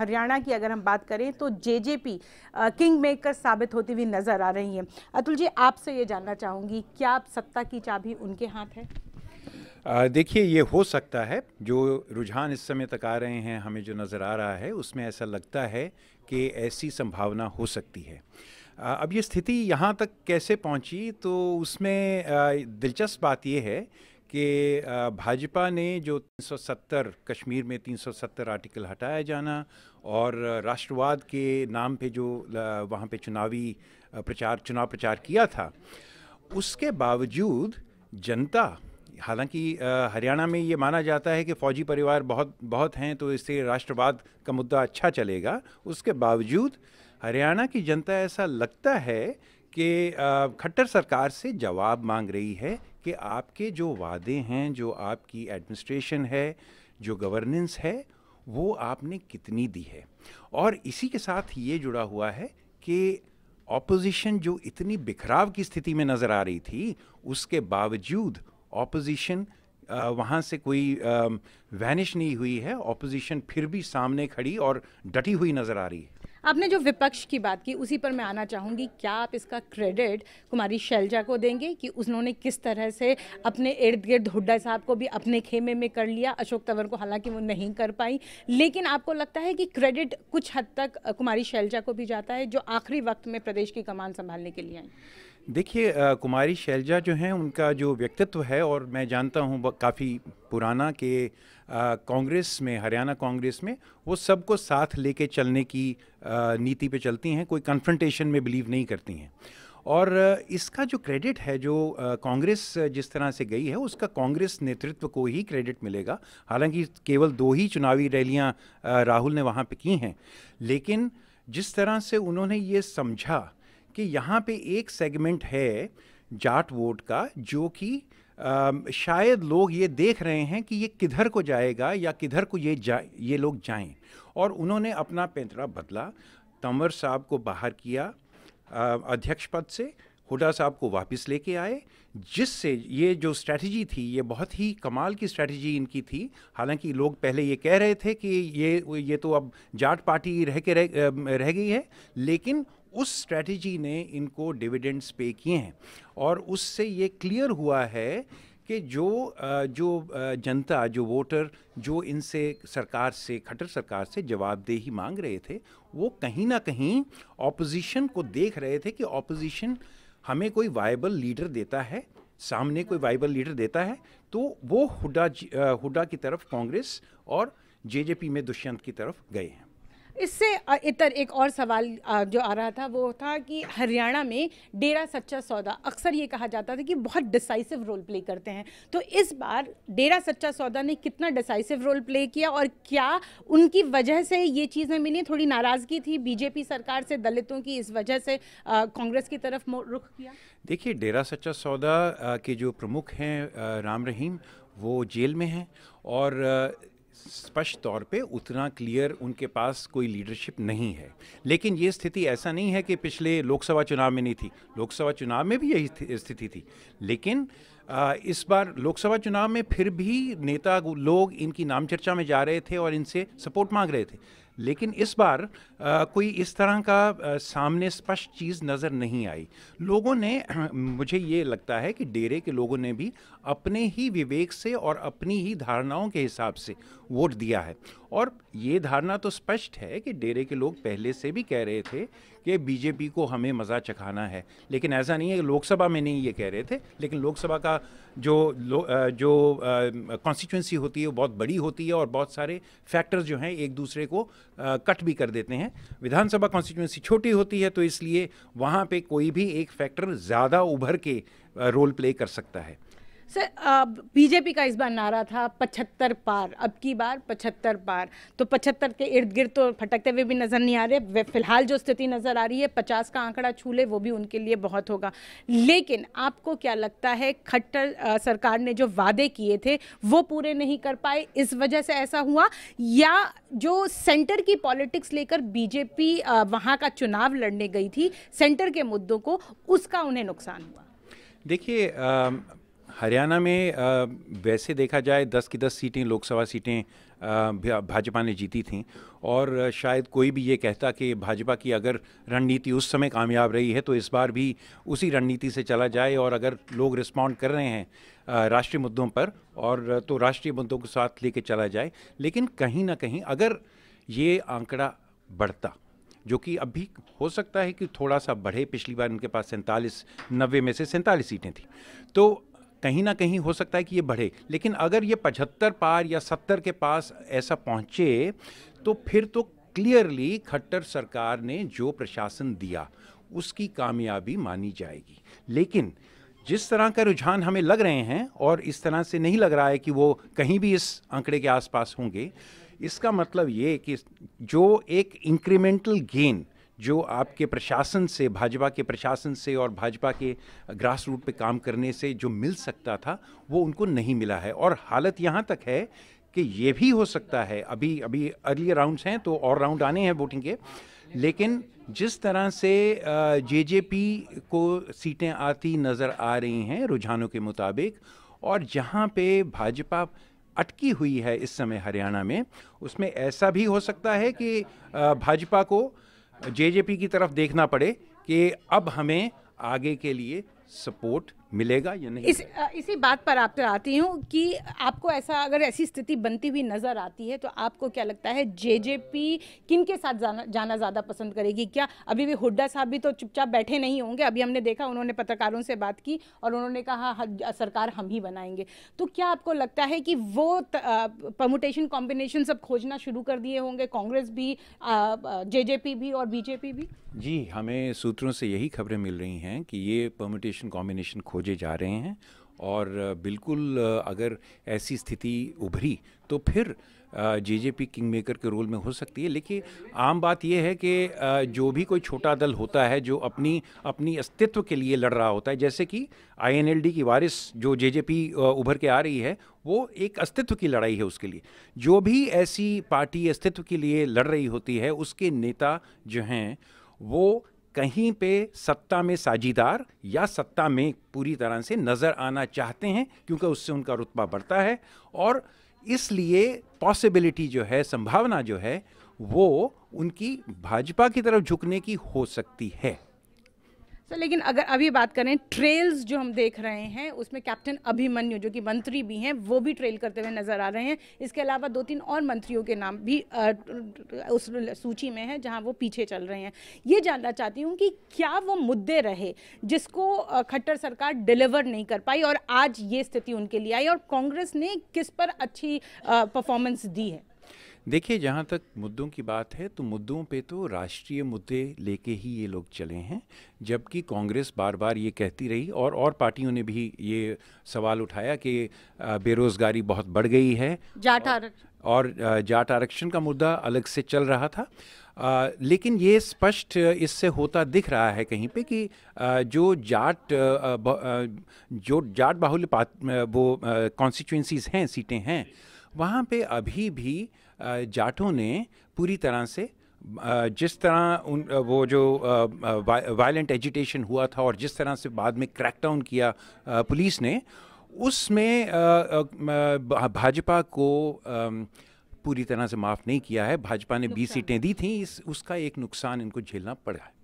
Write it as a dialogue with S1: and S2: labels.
S1: हरियाणा की अगर हम बात करें तो जेजेपी किंग मेकर साबित होती हुई नज़र आ रही है अतुल जी आपसे ये जानना चाहूंगी क्या आप सत्ता की चाबी उनके हाथ है
S2: देखिए ये हो सकता है जो रुझान इस समय तक आ रहे हैं हमें जो नज़र आ रहा है उसमें ऐसा लगता है कि ऐसी संभावना हो सकती है अब ये स्थिति यहाँ तक कैसे पहुँची तो उसमें दिलचस्प बात यह है कि भाजपा ने जो 370 कश्मीर में 370 आर्टिकल हटाया जाना और राष्ट्रवाद के नाम पे जो वहाँ पे चुनावी प्रचार चुनाव प्रचार किया था उसके बावजूद जनता हालांकि हरियाणा में ये माना जाता है कि फौजी परिवार बहुत बहुत हैं तो इससे राष्ट्रवाद का मुद्दा अच्छा चलेगा उसके बावजूद हरियाणा की जनता ऐसा लगता है कि खट्टर सरकार से जवाब मांग रही है कि आपके जो वादे हैं जो आपकी एडमिनिस्ट्रेशन है जो गवर्नेंस है वो आपने कितनी दी है और इसी के साथ ये जुड़ा हुआ है कि ऑपोजिशन जो इतनी बिखराव की स्थिति में नज़र आ रही थी उसके बावजूद ऑपोजिशन वहाँ से कोई वैनिश नहीं हुई है ऑपोजिशन फिर भी सामने खड़ी और डटी हुई नज़र आ रही है
S1: आपने जो विपक्ष की बात की उसी पर मैं आना चाहूँगी क्या आप इसका क्रेडिट कुमारी शैलजा को देंगे कि उन्होंने किस तरह से अपने इर्द गिर्द हुड्डा साहब को भी अपने खेमे में कर लिया अशोक तंवर को हालांकि वो नहीं कर पाई लेकिन आपको लगता है कि क्रेडिट कुछ हद तक कुमारी शैलजा को भी जाता है जो आखिरी वक्त में प्रदेश की कमान संभालने के लिए
S2: आई देखिए कुमारी शैलजा जो हैं उनका जो व्यक्तित्व है और मैं जानता हूँ काफ़ी पुराना के कांग्रेस में हरियाणा कांग्रेस में वो सबको साथ लेके चलने की नीति पे चलती हैं कोई कन्फ्रंटेशन में बिलीव नहीं करती हैं और इसका जो क्रेडिट है जो कांग्रेस जिस तरह से गई है उसका कांग्रेस नेतृत्व को ही क्रेडिट मिलेगा हालांकि केवल दो ही चुनावी रैलियां राहुल ने वहाँ पे की हैं लेकिन जिस तरह से उन्होंने ये समझा कि यहाँ पे एक सेगमेंट है जाट वोट का जो कि शायद लोग ये देख रहे हैं कि ये किधर को जाएगा या किधर को ये जाए ये लोग जाएं और उन्होंने अपना पैंतरा बदला तंवर साहब को बाहर किया अध्यक्ष पद से हुडा साहब को वापस लेके आए जिससे ये जो स्ट्रैटेजी थी ये बहुत ही कमाल की स्ट्रैटेजी इनकी थी हालांकि लोग पहले ये कह रहे थे कि ये ये तो अब जाट पार्टी रह के रह, रह गई है लेकिन उस स्ट्रैटेजी ने इनको डिविडेंड्स पे किए हैं और उससे ये क्लियर हुआ है कि जो जो जनता जो वोटर जो इनसे सरकार से खट्टर सरकार से जवाबदेही मांग रहे थे वो कहीं ना कहीं ऑपोजिशन को देख रहे थे कि ऑपोजिशन हमें कोई वायबल लीडर देता है सामने कोई वायबल लीडर देता है तो वो हुडा हुडा की तरफ कांग्रेस और जेजेपी में दुष्यंत की तरफ गए हैं
S1: इससे इतर एक और सवाल जो आ रहा था वो था कि हरियाणा में डेरा सच्चा सौदा अक्सर ये कहा जाता था कि बहुत डिसाइसिव रोल प्ले करते हैं तो इस बार डेरा सच्चा सौदा ने कितना डिसाइसिव रोल प्ले किया और क्या उनकी वजह से ये चीज़ें मिली थोड़ी नाराज़गी थी बीजेपी सरकार से दलितों की इस वजह से कांग्रेस की तरफ रुख किया
S2: देखिए डेरा सच्चा सौदा के जो प्रमुख हैं राम रहीम वो जेल में हैं और स्पष्ट तौर पे उतना क्लियर उनके पास कोई लीडरशिप नहीं है लेकिन ये स्थिति ऐसा नहीं है कि पिछले लोकसभा चुनाव में नहीं थी लोकसभा चुनाव में भी यही स्थिति थी लेकिन आ, इस बार लोकसभा चुनाव में फिर भी नेता लोग इनकी नाम चर्चा में जा रहे थे और इनसे सपोर्ट मांग रहे थे लेकिन इस बार आ, कोई इस तरह का आ, सामने स्पष्ट चीज़ नज़र नहीं आई लोगों ने मुझे ये लगता है कि डेरे के लोगों ने भी अपने ही विवेक से और अपनी ही धारणाओं के हिसाब से वोट दिया है और ये धारणा तो स्पष्ट है कि डेरे के लोग पहले से भी कह रहे थे कि बीजेपी को हमें मज़ा चखाना है लेकिन ऐसा नहीं है कि लोकसभा में नहीं ये कह रहे थे लेकिन लोकसभा का जो लो, जो कॉन्स्टिट्यूंसी होती है वो बहुत बड़ी होती है और बहुत सारे फैक्टर्स जो हैं एक दूसरे को आ, कट भी कर देते हैं विधानसभा कॉन्स्टिट्यूंसी छोटी होती है तो इसलिए वहाँ पर कोई भी एक फैक्टर ज़्यादा उभर के रोल प्ले कर सकता है
S1: सर बीजेपी का इस बार नारा था पचहत्तर पार अब की बार पचहत्तर पार तो पचहत्तर के इर्द गिर्द तो फटकते हुए भी नज़र नहीं आ रहे फिलहाल जो स्थिति नज़र आ रही है पचास का आंकड़ा छू ले वो भी उनके लिए बहुत होगा लेकिन आपको क्या लगता है खट्टर सरकार ने जो वादे किए थे वो पूरे नहीं कर पाए इस वजह से ऐसा हुआ या जो सेंटर की पॉलिटिक्स लेकर बीजेपी वहाँ का चुनाव लड़ने गई थी सेंटर के मुद्दों को उसका उन्हें नुकसान हुआ
S2: देखिए हरियाणा में वैसे देखा जाए दस की दस सीटें लोकसभा सीटें भाजपा ने जीती थी और शायद कोई भी ये कहता कि भाजपा की अगर रणनीति उस समय कामयाब रही है तो इस बार भी उसी रणनीति से चला जाए और अगर लोग रिस्पॉन्ड कर रहे हैं राष्ट्रीय मुद्दों पर और तो राष्ट्रीय मुद्दों को साथ लेके चला जाए लेकिन कहीं ना कहीं अगर ये आंकड़ा बढ़ता जो कि अभी हो सकता है कि थोड़ा सा बढ़े पिछली बार इनके पास सैंतालीस नब्बे में से सैंतालीस सीटें थी तो कहीं ना कहीं हो सकता है कि ये बढ़े लेकिन अगर ये पचहत्तर पार या सत्तर के पास ऐसा पहुँचे तो फिर तो क्लियरली खट्टर सरकार ने जो प्रशासन दिया उसकी कामयाबी मानी जाएगी लेकिन जिस तरह का रुझान हमें लग रहे हैं और इस तरह से नहीं लग रहा है कि वो कहीं भी इस आंकड़े के आसपास होंगे इसका मतलब ये कि जो एक इंक्रीमेंटल गेन जो आपके प्रशासन से भाजपा के प्रशासन से और भाजपा के ग्रास रूट पे काम करने से जो मिल सकता था वो उनको नहीं मिला है और हालत यहाँ तक है कि ये भी हो सकता है अभी अभी अर्ली राउंड्स हैं तो और राउंड आने हैं वोटिंग के लेकिन जिस तरह से जे जे पी को सीटें आती नज़र आ रही हैं रुझानों के मुताबिक और जहाँ पे भाजपा अटकी हुई है इस समय हरियाणा में उसमें ऐसा भी हो सकता है कि भाजपा को जेजेपी की तरफ देखना पड़े कि अब हमें आगे के लिए सपोर्ट मिलेगा या नहीं इस,
S1: इसी बात पर आप आती हूँ कि आपको ऐसा अगर ऐसी स्थिति बनती हुई नज़र आती है तो आपको क्या लगता है जेजेपी किन के साथ जाना जाना ज़्यादा पसंद करेगी क्या अभी भी हुड्डा साहब भी तो चुपचाप बैठे नहीं होंगे अभी हमने देखा उन्होंने पत्रकारों से बात की और उन्होंने कहा हाँ, सरकार हम ही बनाएंगे तो क्या आपको लगता है कि वो परमुटेशन कॉम्बिनेशन सब खोजना शुरू कर दिए होंगे कांग्रेस भी जेजेपी भी और बीजेपी भी
S2: जी हमें सूत्रों से यही खबरें मिल रही हैं कि ये परमुटेशन कॉम्बिनेशन खोज खोजे जा रहे हैं और बिल्कुल अगर ऐसी स्थिति उभरी तो फिर J J P king maker के रोल में हो सकती है लेकिन आम बात यह है कि जो भी कोई छोटा दल होता है जो अपनी अपनी अस्तित्व के लिए लड़ रहा होता है जैसे कि आईएनएलडी की वारिस जो जे जे पी उभर के आ रही है वो एक अस्तित्व की लड़ाई है उसके लिए जो भी ऐसी पार्टी अस्तित्व के लिए लड़ रही होती है उसके नेता जो हैं वो कहीं पे सत्ता में साझीदार या सत्ता में पूरी तरह से नज़र आना चाहते हैं क्योंकि उससे उनका रुतबा बढ़ता है और इसलिए पॉसिबिलिटी जो है संभावना जो है वो उनकी भाजपा की तरफ झुकने की हो सकती है
S1: सर लेकिन अगर अभी बात करें ट्रेल्स जो हम देख रहे हैं उसमें कैप्टन अभिमन्यु जो कि मंत्री भी हैं वो भी ट्रेल करते हुए नजर आ रहे हैं इसके अलावा दो तीन और मंत्रियों के नाम भी उस सूची में है जहां वो पीछे चल रहे हैं ये जानना चाहती हूं कि क्या वो मुद्दे रहे जिसको खट्टर सरकार डिलीवर नहीं कर पाई और आज ये स्थिति उनके लिए आई और कांग्रेस ने किस पर अच्छी परफॉर्मेंस दी है
S2: देखिए जहाँ तक मुद्दों की बात है तो मुद्दों पे तो राष्ट्रीय मुद्दे लेके ही ये लोग चले हैं जबकि कांग्रेस बार बार ये कहती रही और और पार्टियों ने भी ये सवाल उठाया कि बेरोज़गारी बहुत बढ़ गई है जाट और जाट आरक्षण का मुद्दा अलग से चल रहा था आ, लेकिन ये स्पष्ट इससे होता दिख रहा है कहीं पे कि आ, जो जाट आ, जो जाट बाहुल्य वो कॉन्स्टिट्यूंसीज हैं सीटें हैं वहाँ पे अभी भी जाटों ने पूरी तरह से जिस तरह उन वो जो वायलेंट एजिटेशन हुआ था और जिस तरह से बाद में क्रैकडाउन किया पुलिस ने उसमें भाजपा को पूरी तरह से माफ़ नहीं किया है भाजपा ने बीस सीटें दी थी इस उसका एक नुकसान इनको झेलना पड़ा है